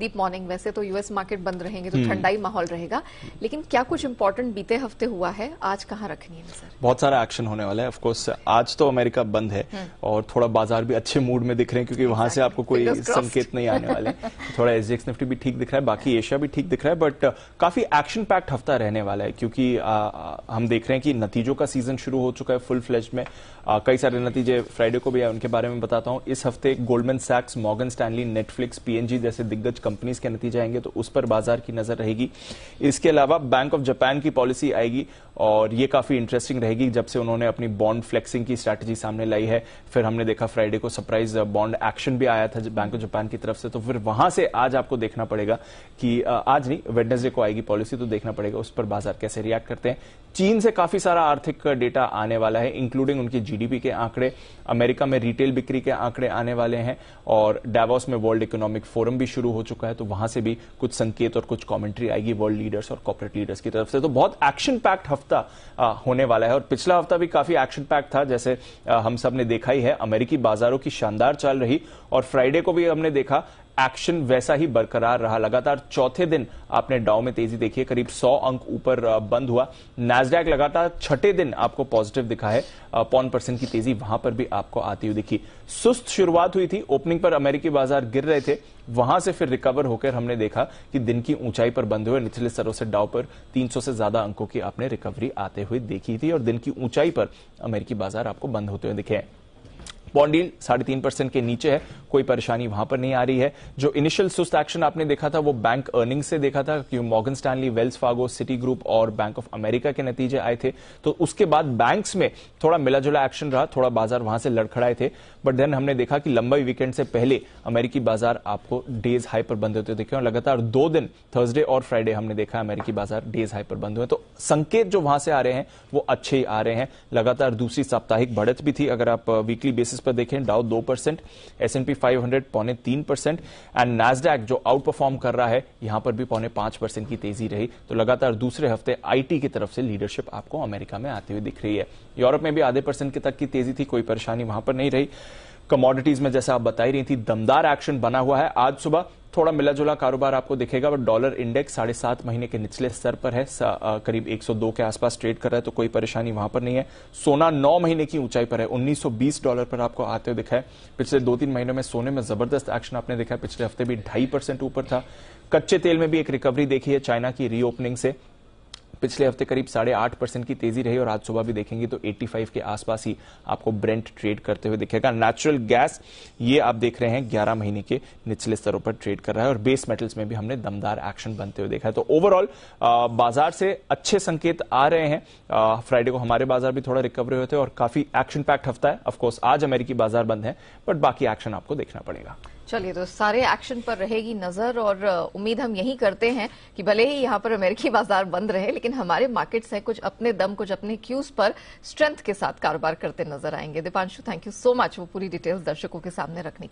Deep morning वैसे तो US market बंद रहेंगे तो हम्म। ठंडाई माहौल रहेगा लेकिन क्या कुछ इंपॉर्टेंट बीते हफ्ते हुआ है आज कहाँ रखनी है सर बहुत सारा एक्शन होने वाला है ऑफकोर्स आज तो अमेरिका बंद है हम्म। और थोड़ा बाजार भी अच्छे मूड में दिख रहे हैं क्योंकि वहां से आपको कोई संकेत नहीं आने वाले थोड़ा एसडीएक्स निफ्टी भी ठीक दिख रहा है बाकी एशिया भी ठीक दिख रहा है बट uh, काफी एक्शन पैक्ट हफ्ता रहने वाला है क्योंकि uh, uh, हम देख रहे हैं कि नतीजों का सीजन शुरू हो चुका है फुल फ्लेज में कई सारे नतीजे फ्राइडे को भी उनके बारे में बताता हूं इस हफ्ते गोल्डमैन सैक्स मॉगन स्टैनली नेटफ्लिक्स पीएनजी जैसे दिग्गज कंपनीज के नतीजे आएंगे तो उस पर बाजार की नजर रहेगी इसके अलावा बैंक ऑफ जापान की पॉलिसी आएगी और ये काफी इंटरेस्टिंग रहेगी जब से उन्होंने अपनी बॉन्ड फ्लेक्सिंग की स्ट्रैटेजी सामने लाई है फिर हमने देखा फ्राइडे को सरप्राइज बॉन्ड एक्शन भी आया था बैंक ऑफ जापान की तरफ से तो फिर वहां से आज आपको देखना पड़ेगा कि uh, आज नहीं वेडनेसडे को आएगी पॉलिसी तो देखना पड़ेगा उस पर बाजार कैसे रिएक्ट करते हैं चीन से काफी सारा आर्थिक डेटा uh, आने वाला है इंक्लूडिंग उनकी जीडीपी के आंकड़े अमेरिका में रिटेल बिक्री के आंकड़े आने वाले हैं और डेवॉस में वर्ल्ड इकोनॉमिक फोरम भी शुरू हो चुका चुका है तो वहां से भी कुछ संकेत और कुछ कमेंट्री आएगी वर्ल्ड लीडर्स और कॉपोरेट लीडर्स की तरफ से तो बहुत एक्शन पैक्ट हफ्ता होने वाला है और पिछला हफ्ता भी काफी एक्शन पैक्ट था जैसे हम सब ने देखा ही है अमेरिकी बाजारों की शानदार चाल रही और फ्राइडे को भी हमने देखा एक्शन वैसा ही बरकरार रहा लगातार चौथे दिन आपने डाउ में तेजी देखी है करीब 100 अंक ऊपर बंद हुआ नैसडैक लगातार छठे दिन आपको पॉजिटिव दिखा है पौन परसेंट की तेजी वहां पर भी आपको आती हुई दिखी सुस्त शुरुआत हुई थी ओपनिंग पर अमेरिकी बाजार गिर रहे थे वहां से फिर रिकवर होकर हमने देखा कि दिन की ऊंचाई पर बंद हुए निचले स्तरों से डाउ पर 300 से ज्यादा अंकों की आपने रिकवरी आते हुए देखी थी और दिन की ऊंचाई पर अमेरिकी बाजार आपको बंद होते हुए दिखे हैं बॉन्डील डील साढ़े तीन परसेंट के नीचे है कोई परेशानी वहां पर नहीं आ रही है जो इनिशियल सुस्त एक्शन आपने देखा था वो बैंक अर्निंग से देखा था क्योंकि Morgan Stanley Wells Fargo Citigroup और बैंक ऑफ अमेरिका के नतीजे आए थे तो उसके बाद बैंक्स में थोड़ा मिला जुला एक्शन रहा थोड़ा बाजार वहां से लड़खड़ाए थे बट देन हमने देखा कि लंबाई वीकेंड से पहले अमेरिकी बाजार आपको डेज हाई पर बंद होते देखे और लगातार दो दिन थर्सडे और फ्राइडे हमने देखा अमेरिकी बाजार डेज हाई पर बंद हुए तो संकेत जो वहां से आ रहे हैं वो अच्छे ही आ रहे हैं लगातार दूसरी साप्ताहिक बढ़त भी थी अगर आप वीकली uh, बेसिस बेसिस पर देखें डाउ दो percent S&P five hundred पौने तीन परसेंट एंड नाजडैक जो आउट परफॉर्म कर रहा है यहां पर भी पौने पांच परसेंट की तेजी रही तो लगातार दूसरे हफ्ते आईटी की तरफ से लीडरशिप आपको अमेरिका में आती हुई दिख रही है यूरोप में भी आधे परसेंट तक की तेजी थी कोई परेशानी वहां पर नहीं रही कमोडिटीज में जैसा आप बताई रही थी दमदार एक्शन बना हुआ है आज सुबह थोड़ा मिला जुला कारोबार आपको दिखेगा बट डॉलर इंडेक्स साढ़े सात महीने के निचले स्तर पर है करीब 102 के आसपास ट्रेड कर रहा है तो कोई परेशानी वहां पर नहीं है सोना नौ महीने की ऊंचाई पर है 1920 डॉलर पर आपको आते हुए दिखा है पिछले दो तीन महीनों में सोने में जबरदस्त एक्शन आपने देखा है पिछले हफ्ते भी ढाई ऊपर था कच्चे तेल में भी एक रिकवरी देखी है चाइना की रीओपनिंग से पिछले हफ्ते करीब साढ़े आठ परसेंट की तेजी रही और आज सुबह भी देखेंगे तो 85 के आसपास ही आपको ब्रेंट ट्रेड करते हुए दिखेगा नेचुरल गैस ये आप देख रहे हैं ग्यारह महीने के निचले स्तरों पर ट्रेड कर रहा है और बेस मेटल्स में भी हमने दमदार एक्शन बनते हुए देखा है तो ओवरऑल बाजार से अच्छे संकेत आ रहे हैं फ्राइडे को हमारे बाजार भी थोड़ा रिकवरी हुए थे और काफी एक्शन पैक्ट हफ्ता है ऑफकोर्स आज अमेरिकी बाजार बंद है बट बाकी एक्शन आपको देखना पड़ेगा चलिए तो सारे एक्शन पर रहेगी नजर और उम्मीद हम यही करते हैं कि भले ही यहाँ पर अमेरिकी बाजार बंद रहे लेकिन हमारे मार्केट्स हैं कुछ अपने दम कुछ अपने क्यूज पर स्ट्रेंथ के साथ कारोबार करते नजर आएंगे Deepanshu thank you so much वो पूरी डिटेल्स दर्शकों के सामने रखने